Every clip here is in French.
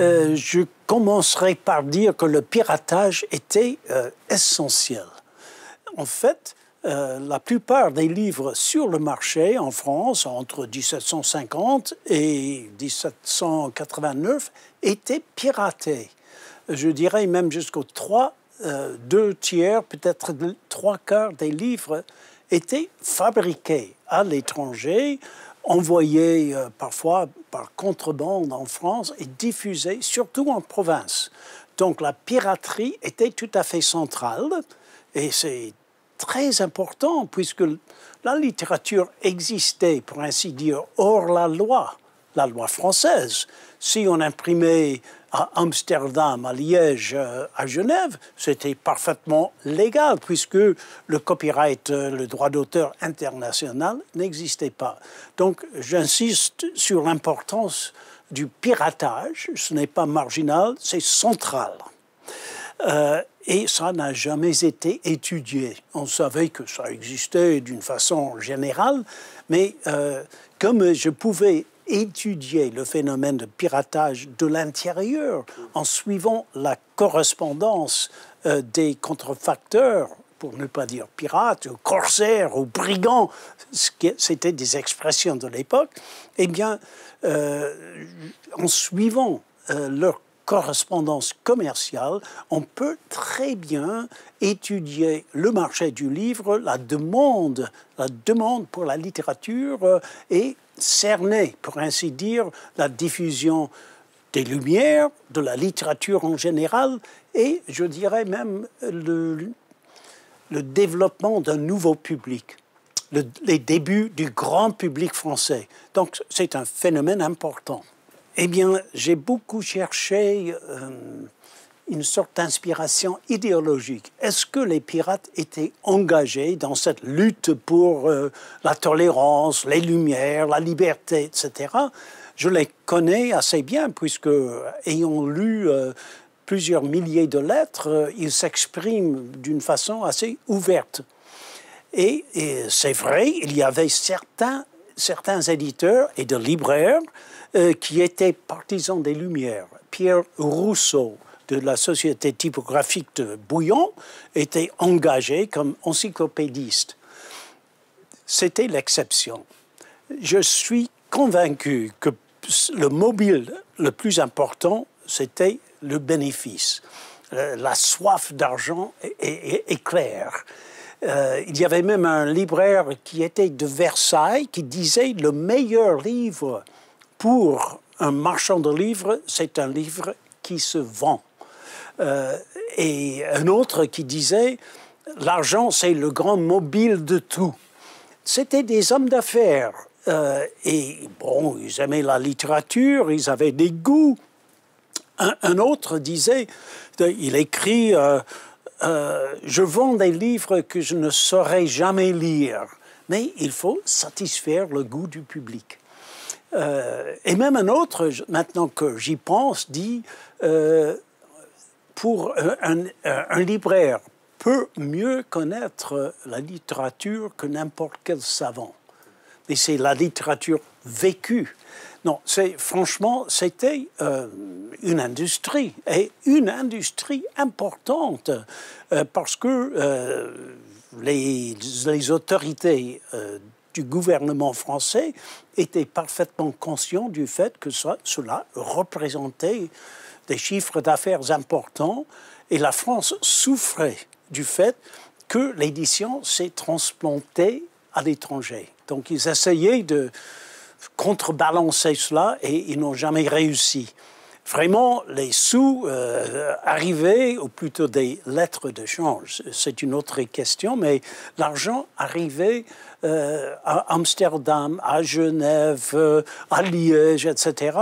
Euh, je commencerai par dire que le piratage était euh, essentiel. En fait, euh, la plupart des livres sur le marché en France entre 1750 et 1789 étaient piratés. Je dirais même jusqu'aux trois, deux tiers, peut-être trois quarts des livres étaient fabriqués à l'étranger Envoyé euh, parfois par contrebande en France et diffusé surtout en province. Donc la piraterie était tout à fait centrale et c'est très important puisque la littérature existait, pour ainsi dire, hors la loi la loi française. Si on imprimait à Amsterdam, à Liège, euh, à Genève, c'était parfaitement légal puisque le copyright, euh, le droit d'auteur international n'existait pas. Donc j'insiste sur l'importance du piratage. Ce n'est pas marginal, c'est central. Euh, et ça n'a jamais été étudié. On savait que ça existait d'une façon générale, mais comme je pouvais étudier le phénomène de piratage de l'intérieur en suivant la correspondance euh, des contrefacteurs pour ne pas dire pirates ou corsaires ou brigands, c'était des expressions de l'époque, eh bien, euh, en suivant euh, leur correspondance commerciale, on peut très bien étudier le marché du livre, la demande, la demande pour la littérature euh, et cerner, pour ainsi dire, la diffusion des lumières, de la littérature en général et, je dirais même, le, développement d'un nouveau public. les débuts du grand public français. Donc c'est un phénomène important. Eh bien, j'ai beaucoup cherché euh, une sorte d'inspiration idéologique. Est-ce que les pirates étaient engagés dans cette lutte pour euh, la tolérance, les lumières, la liberté, etc. Je les connais assez bien, puisque, ayant lu euh, plusieurs milliers de lettres, ils s'expriment d'une façon assez ouverte. Et, c'est vrai, il y avait certains, certains éditeurs et de libraires euh, qui était partisan des Lumières. Pierre Rousseau, de la Société typographique de Bouillon, était engagé comme encyclopédiste. C'était l'exception. Je suis convaincu que le mobile le plus important, c'était le bénéfice. Euh, la soif d'argent est, claire. Euh, il y avait même un libraire qui était de Versailles qui disait le meilleur livre pour un marchand de livres, c'est un livre qui se vend. Euh, et un autre qui disait, l'argent, c'est le grand mobile de tout. C'était des hommes d'affaires. Euh, et bon, ils aimaient la littérature, ils avaient des goûts. Un, autre disait, il écrit, euh, je vends des livres que je ne saurais jamais lire, mais il faut satisfaire le goût du public. Euh, et même un autre, maintenant que j'y pense, dit euh, pour euh, un, libraire peut mieux connaître la littérature que n'importe quel savant. Et c'est la littérature vécue. Non, c'est franchement, c'était une industrie et une industrie importante parce que les, les, autorités du gouvernement français était parfaitement conscient du fait que cela représentait des chiffres d'affaires importants et la France souffrait du fait que l'édition s'est transplantée à l'étranger. Donc ils essayaient de contrebalancer cela et ils n'ont jamais réussi vraiment les sous euh, arrivaient, ou plutôt des lettres de change. C'est une autre question, mais l'argent arrivait euh, à Amsterdam, à Genève, euh, à Liège, etc.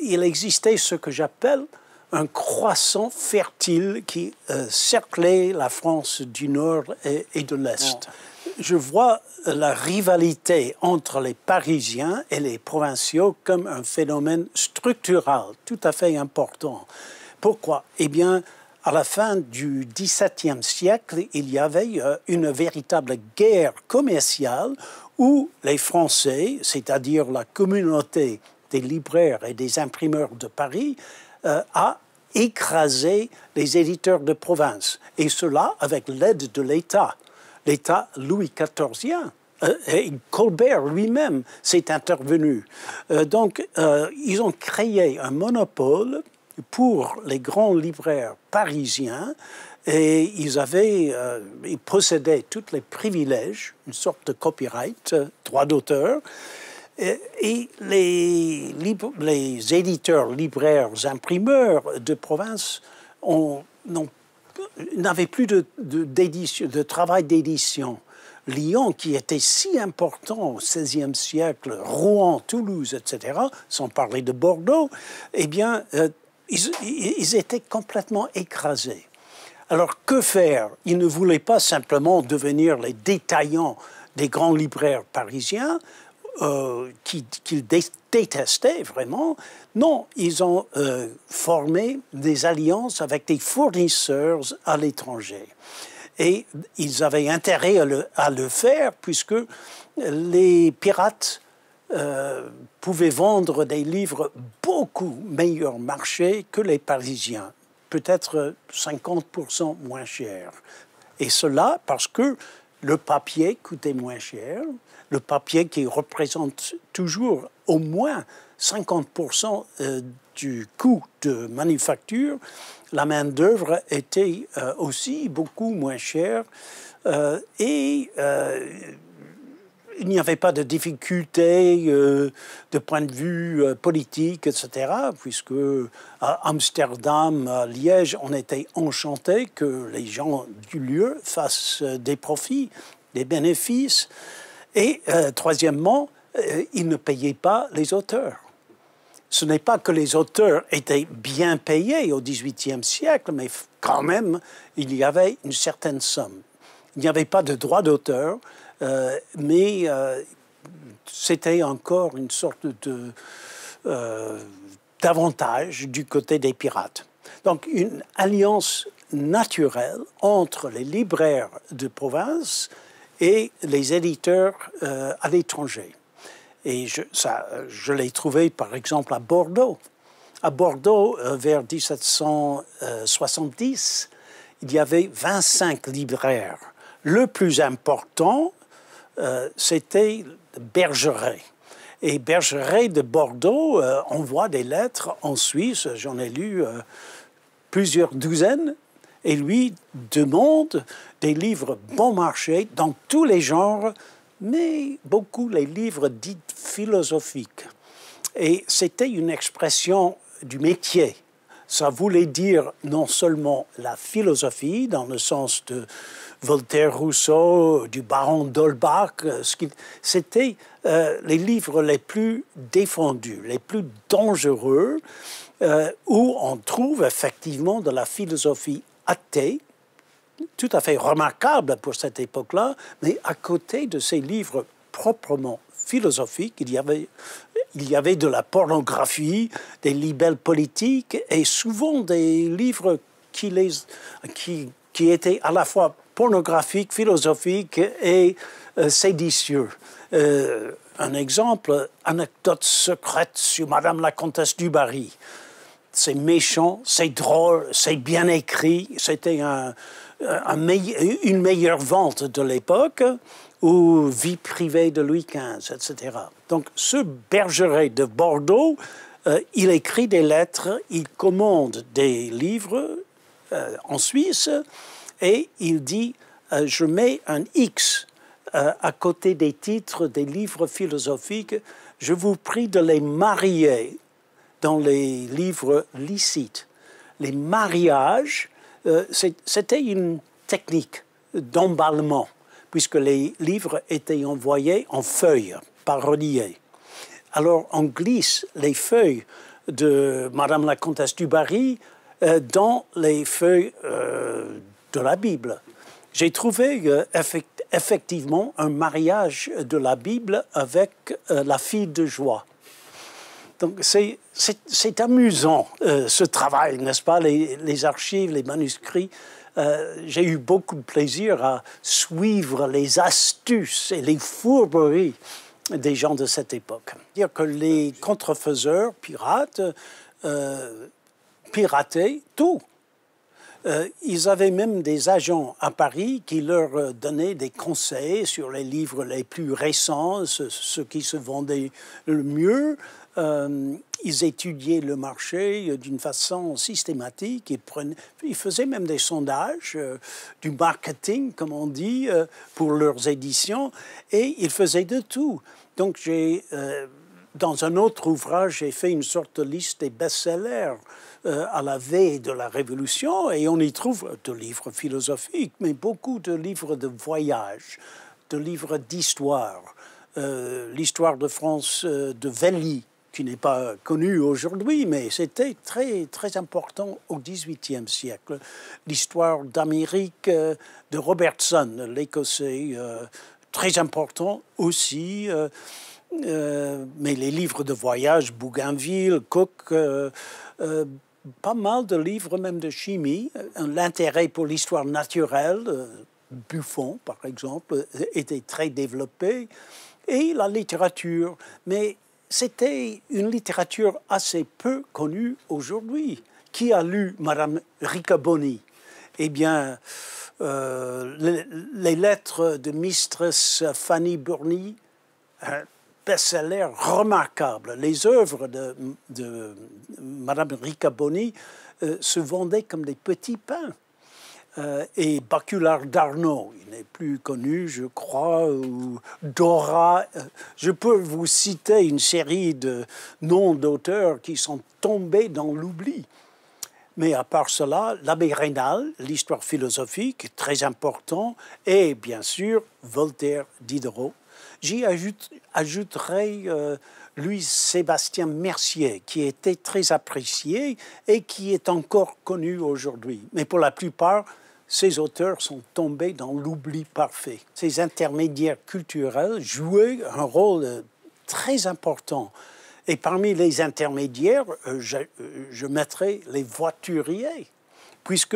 il existait ce que j'appelle un croissant fertile qui cerclait la France du nord et, de l'Est. Ah je vois la rivalité entre les Parisiens et les provinciaux comme un phénomène structural tout à fait important. Pourquoi Eh bien, à la fin du XVIIe siècle, il y avait euh, une véritable guerre commerciale où les Français, c'est-à-dire la communauté des libraires et des imprimeurs de Paris, euh, a écrasé les éditeurs de province. Et cela avec l'aide de l'État l'État Louis XIVien. Hein, euh, et Colbert lui-même s'est intervenu. Euh, donc, euh, ils ont créé un monopole pour les grands libraires parisiens et ils avaient, ils possédaient tous les privilèges, une sorte de copyright, droit d'auteur. Et, les, éditeurs, libraires, imprimeurs de province n'ont n'avaient plus de, travail d'édition. Lyon, qui était si important au XVIe siècle, Rouen, Toulouse, etc., sans parler de Bordeaux, eh bien, euh, ils, étaient complètement écrasés. Alors, que faire Ils ne voulaient pas simplement devenir les détaillants des grands libraires parisiens, euh, qu'ils détestaient vraiment. Non, ils ont euh, formé des alliances avec des fournisseurs à l'étranger. Et ils avaient intérêt à le, faire puisque les pirates euh, pouvaient vendre des livres beaucoup meilleur marché que les Parisiens, peut-être 50% moins cher. Et cela parce que le papier coûtait moins cher, le papier qui représente toujours au moins 50% euh, du coût de manufacture, la main-d'œuvre était euh, aussi beaucoup moins chère euh, et il n'y avait pas de difficultés de point de vue politique, etc., puisque à Amsterdam, à Liège, on était enchanté que les gens du lieu fassent des profits, des bénéfices. Et euh, troisièmement, euh, ils ne payaient pas les auteurs. Ce n'est pas que les auteurs étaient bien payés au XVIIIe siècle, mais quand même, il y avait une certaine somme. Il n'y avait pas de droit d'auteur, euh, mais c'était encore une sorte d'avantage du côté des pirates. Donc une alliance naturelle entre les libraires de province et les éditeurs euh, à l'étranger. Et je, ça, je l'ai trouvé, par exemple, à Bordeaux. À Bordeaux, euh, vers 1770, il y avait 25 libraires. Le plus important, euh, c'était Bergeret. Et Bergeret de Bordeaux envoie des lettres en Suisse. J'en ai lu plusieurs douzaines et lui demande des livres bon marché dans tous les genres, mais beaucoup les livres dits philosophiques. Et c'était une expression du métier. Ça voulait dire non seulement la philosophie, dans le sens de Voltaire Rousseau, du baron d'Holbach, c'était euh, les livres les plus défendus, les plus dangereux, euh, où on trouve effectivement de la philosophie athée, tout à fait remarquable pour cette époque-là, mais à côté de ces livres proprement philosophiques, il y avait, il y avait de la pornographie, des libelles politiques et souvent des livres qui, qui, étaient à la fois pornographiques, philosophiques et euh, sédicieux. Euh, un exemple, anecdote secrète sur Madame la Comtesse du Barry c'est méchant, c'est drôle, c'est bien écrit. C'était une meilleure vente de l'époque ou vie privée de Louis XV, etc. Donc ce Bergeret de Bordeaux, euh, il écrit des lettres, il commande des livres euh, en Suisse et il dit, euh, je mets un X à côté des titres des livres philosophiques, je vous prie de les marier dans les livres licites. Les mariages, euh, c'était une technique d'emballement, puisque les livres étaient envoyés en feuilles, par reliés. Alors on glisse les feuilles de Madame la Comtesse du Barry euh, dans les feuilles euh, de la Bible. J'ai trouvé effectivement un mariage de la Bible avec la fille de joie. Donc c'est amusant, euh, ce travail, n'est-ce pas, les, archives, les manuscrits. Euh, j'ai eu beaucoup de plaisir à suivre les astuces et les fourberies des gens de cette époque. Dire que les contrefaiseurs pirates euh, pirataient tout. ils avaient même des agents à Paris qui leur donnaient des conseils sur les livres les plus récents, ceux qui se vendaient le mieux. Euh, ils étudiaient le marché euh, d'une façon systématique. Ils, prenaient, ils, faisaient même des sondages, euh, du marketing, comme on dit, pour leurs éditions. Et ils faisaient de tout. Donc, j'ai, dans un autre ouvrage, j'ai fait une sorte de liste des best-sellers à la veille de la Révolution. Et on y trouve de livres philosophiques, mais beaucoup de livres de voyage, de livres d'histoire. l'histoire de France de Velly, qui n'est pas connu aujourd'hui, mais c'était très, très important au XVIIIe siècle. L'histoire d'Amérique euh, de Robertson, l'Écossais, euh, très important aussi. Euh, mais les livres de voyage, Bougainville, Cook, pas mal de livres même de chimie, l'intérêt pour l'histoire naturelle, Buffon par exemple, était très développé, et la littérature. Mais c'était une littérature assez peu connue aujourd'hui. Qui a lu Madame Riccaboni Eh bien, euh, les, lettres de Mistress Fanny Burney, un best-seller remarquable. Les œuvres de, Mme Madame Riccaboni euh, se vendaient comme des petits pains. Euh, et Baculard d'Arnaud, il n'est plus connu, je crois, ou Dora. Euh, je peux vous citer une série de noms d'auteurs qui sont tombés dans l'oubli. Mais à part cela, l'abbé Rénal, l'histoire philosophique, très important, et bien sûr Voltaire, Diderot. J'y ajouterai euh, Louis-Sébastien Mercier, qui était très apprécié et qui est encore connu aujourd'hui. Mais pour la plupart, ces auteurs sont tombés dans l'oubli parfait. Ces intermédiaires culturels jouaient un rôle très important. Et parmi les intermédiaires, euh, euh, je, mettrais les voituriers, puisque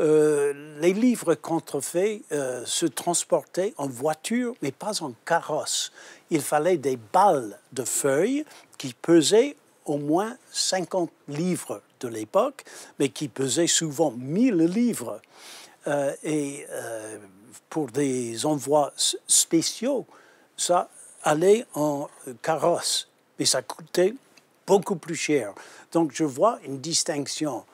euh, les livres contrefaits se transportaient en voiture, mais pas en carrosse. Il fallait des balles de feuilles qui pesaient au moins 50 livres de l'époque, mais qui pesaient souvent 1000 livres. Euh, et euh, pour des envois spéciaux, ça allait en carrosse, mais ça coûtait beaucoup plus cher. Donc je vois une distinction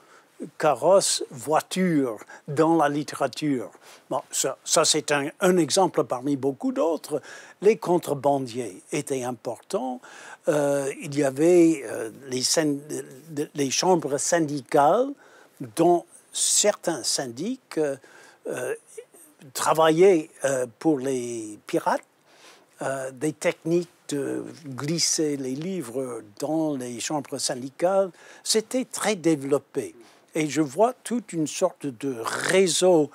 carrosse, voiture dans la littérature. Bon, ça, ça c'est un, exemple parmi beaucoup d'autres. Les contrebandiers étaient importants. Euh, il y avait les, les, chambres syndicales dont certains syndics euh, euh, travaillaient euh, pour les pirates des techniques de glisser les livres dans les chambres syndicales. C'était très développé. Et je vois toute une sorte de réseau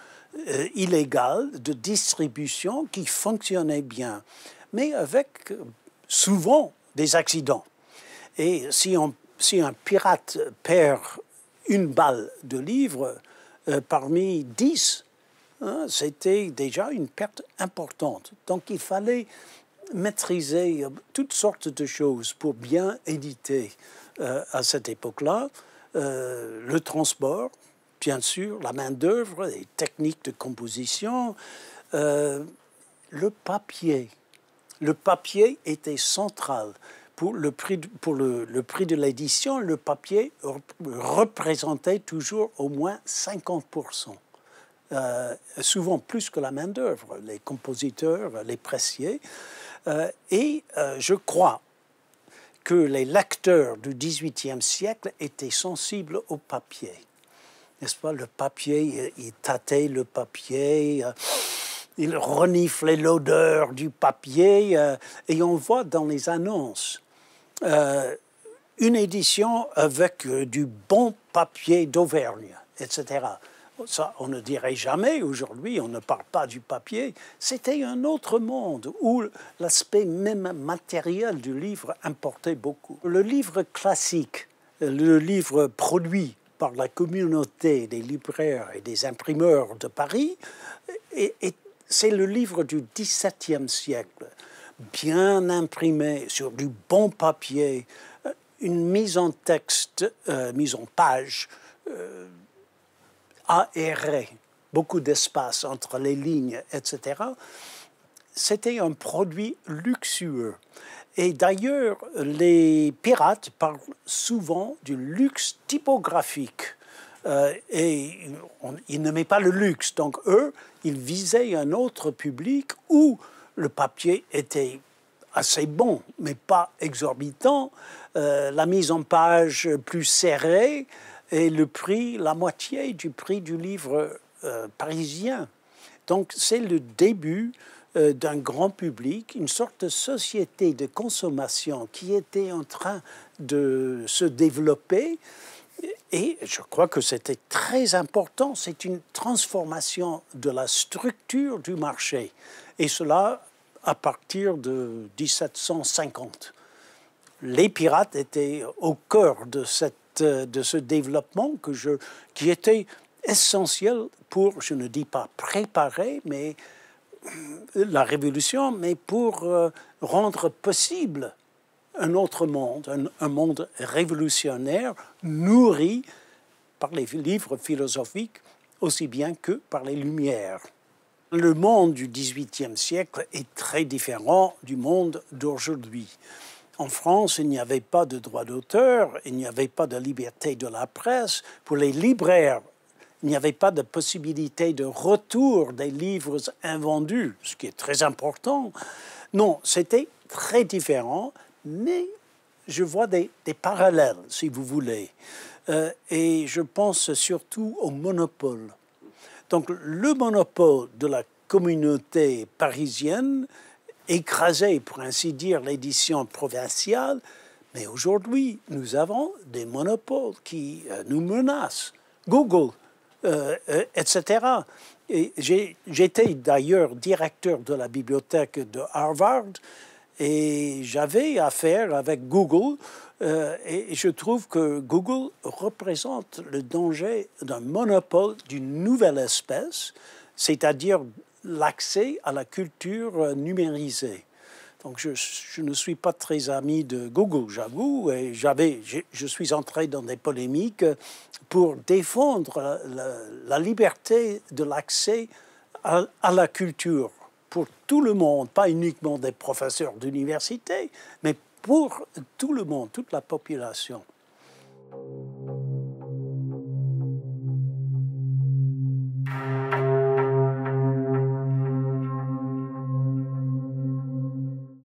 illégal de distribution qui fonctionnait bien, mais avec souvent des accidents. Et si un pirate perd une balle de livres euh, parmi dix, hein, c'était déjà une perte importante. Donc il fallait maîtriser euh, toutes sortes de choses pour bien éditer euh, à cette époque-là. le transport, bien sûr, la main-d'œuvre, les techniques de composition, le papier. Le papier était central pour le prix de, pour le, le prix de l'édition, le papier représentait toujours au moins 50%. Euh, souvent plus que la main-d'œuvre, les compositeurs, les pressiers. Euh, et euh, je crois que les lecteurs du XVIIIe siècle étaient sensibles au papier. N'est-ce pas Le papier, ils tâtaient le papier. Il reniflait l'odeur du papier et on voit dans les annonces euh, une édition avec euh, du bon papier d'Auvergne, etc. Ça, on ne dirait jamais aujourd'hui, on ne parle pas du papier. C'était un autre monde où l'aspect même matériel du livre importait beaucoup. Le livre classique, le livre produit par la communauté des libraires et des imprimeurs de Paris, c'est le livre du XVIIe siècle bien imprimé sur du bon papier, euh, une mise en texte, euh, mise en page euh, aérée, beaucoup d'espace entre les lignes, etc. C'était un produit luxueux. Et d'ailleurs, les pirates parlent souvent du luxe typographique. Euh, et ils ne n'aimaient pas le luxe. Donc, eux, ils visaient un autre public où le papier était assez bon, mais pas exorbitant. Euh, la mise en page plus serrée et le prix, la moitié du prix du livre euh, parisien. Donc c'est le début euh, d'un grand public, une sorte de société de consommation qui était en train de se développer et je crois que c'était très important. C'est une transformation de la structure du marché. Et cela à partir de 1750. Les pirates étaient au cœur de, cette, de ce développement que je, qui était essentiel pour, je ne dis pas préparer, mais euh, la révolution, mais pour euh, rendre possible un autre monde, un, monde révolutionnaire nourri par les livres philosophiques aussi bien que par les Lumières. Le monde du XVIIIe siècle est très différent du monde d'aujourd'hui. En France, il n'y avait pas de droit d'auteur, il n'y avait pas de liberté de la presse. Pour les libraires, il n'y avait pas de possibilité de retour des livres invendus, ce qui est très important. Non, c'était très différent mais je vois des, parallèles, si vous voulez. Euh, et je pense surtout au monopole. Donc le monopole de la communauté parisienne écrasait, pour ainsi dire, l'édition provinciale, mais aujourd'hui, nous avons des monopoles qui euh, nous menacent. Google, etc. Euh, et J'étais d'ailleurs directeur de la bibliothèque de Harvard et j'avais affaire avec Google euh, et je trouve que Google représente le danger d'un monopole d'une nouvelle espèce, c'est-à-dire l'accès à la culture euh, numérisée. Donc je, ne suis pas très ami de Google, j'avoue, et j'avais, je, suis entré dans des polémiques pour défendre la, liberté de l'accès à la culture pour tout le monde, pas uniquement des professeurs d'université, mais pour tout le monde, toute la population.